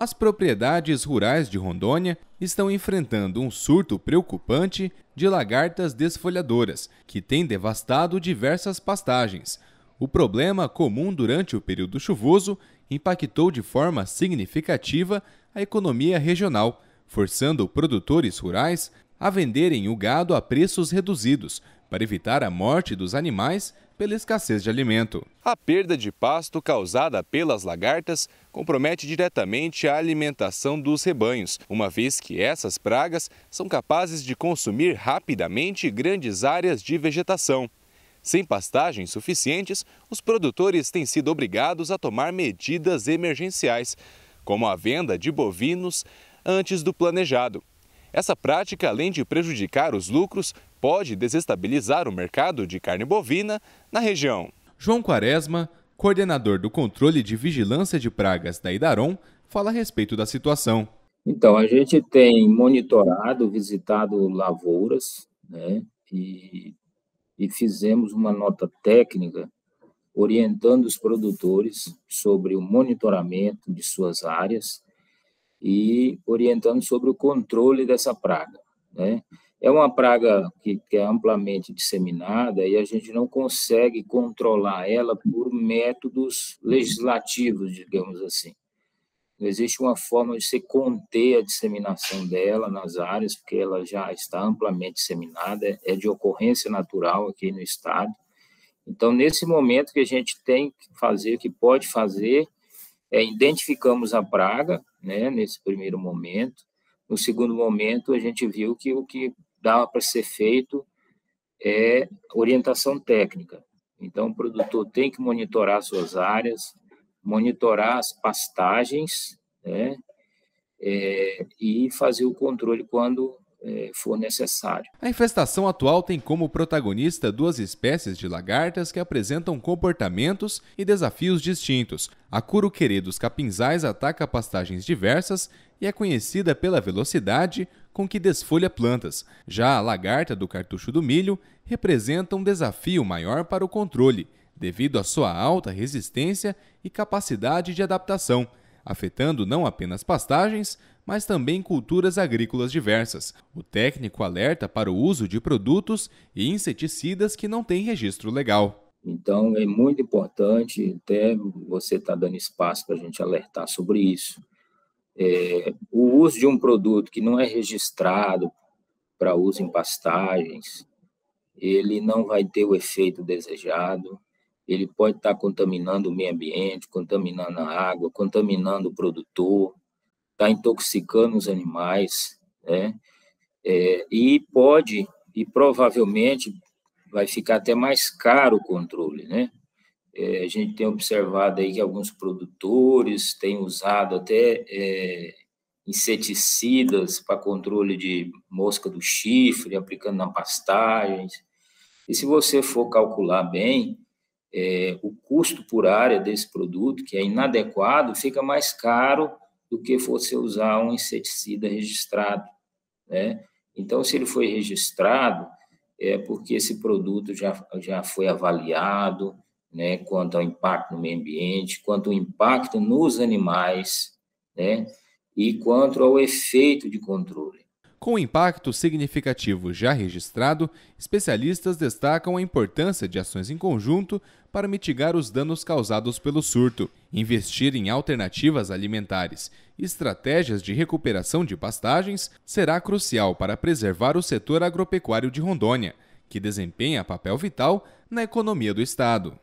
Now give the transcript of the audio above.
as propriedades rurais de Rondônia estão enfrentando um surto preocupante de lagartas desfolhadoras, que tem devastado diversas pastagens. O problema, comum durante o período chuvoso, impactou de forma significativa a economia regional, forçando produtores rurais a venderem o gado a preços reduzidos para evitar a morte dos animais pela escassez de alimento. A perda de pasto causada pelas lagartas compromete diretamente a alimentação dos rebanhos, uma vez que essas pragas são capazes de consumir rapidamente grandes áreas de vegetação. Sem pastagens suficientes, os produtores têm sido obrigados a tomar medidas emergenciais, como a venda de bovinos antes do planejado. Essa prática, além de prejudicar os lucros, pode desestabilizar o mercado de carne bovina na região. João Quaresma, coordenador do controle de vigilância de pragas da Idaron, fala a respeito da situação. Então, a gente tem monitorado, visitado lavouras, né, e, e fizemos uma nota técnica orientando os produtores sobre o monitoramento de suas áreas e orientando sobre o controle dessa praga, né? É uma praga que, que, é amplamente disseminada e a gente não consegue controlar ela por métodos legislativos, digamos assim. Não existe uma forma de se conter a disseminação dela nas áreas, porque ela já está amplamente disseminada, é, é de ocorrência natural aqui no estado. Então, nesse momento que a gente tem que fazer, o que pode fazer, é, identificamos a praga, né, nesse primeiro momento. No segundo momento, a gente viu que o que dá para ser feito é orientação técnica. Então, o produtor tem que monitorar suas áreas, monitorar as pastagens, né? É, e fazer o controle quando é, for necessário. A infestação atual tem como protagonista duas espécies de lagartas que apresentam comportamentos e desafios distintos. A curuquerê dos capinzais ataca pastagens diversas e é conhecida pela velocidade com que desfolha plantas. Já a lagarta do cartucho do milho representa um desafio maior para o controle, devido à sua alta resistência e capacidade de adaptação afetando não apenas pastagens, mas também culturas agrícolas diversas. O técnico alerta para o uso de produtos e inseticidas que não têm registro legal. Então, é muito importante até você estar tá dando espaço para a gente alertar sobre isso. É, o uso de um produto que não é registrado para uso em pastagens, ele não vai ter o efeito desejado, ele pode estar contaminando o meio ambiente, contaminando a água, contaminando o produtor, está intoxicando os animais, né? É, e pode, e provavelmente vai ficar até mais caro o controle, né? É, a gente tem observado aí que alguns produtores têm usado até é, inseticidas para controle de mosca do chifre, aplicando na pastagem. E se você for calcular bem, é, o custo por área desse produto, que é inadequado, fica mais caro do que você usar um inseticida registrado. Né? Então, se ele foi registrado, é porque esse produto já, já foi avaliado né, quanto ao impacto no meio ambiente, quanto ao impacto nos animais né, e quanto ao efeito de controle. Com o impacto significativo já registrado, especialistas destacam a importância de ações em conjunto para mitigar os danos causados pelo surto, investir em alternativas alimentares e estratégias de recuperação de pastagens será crucial para preservar o setor agropecuário de Rondônia, que desempenha papel vital na economia do estado.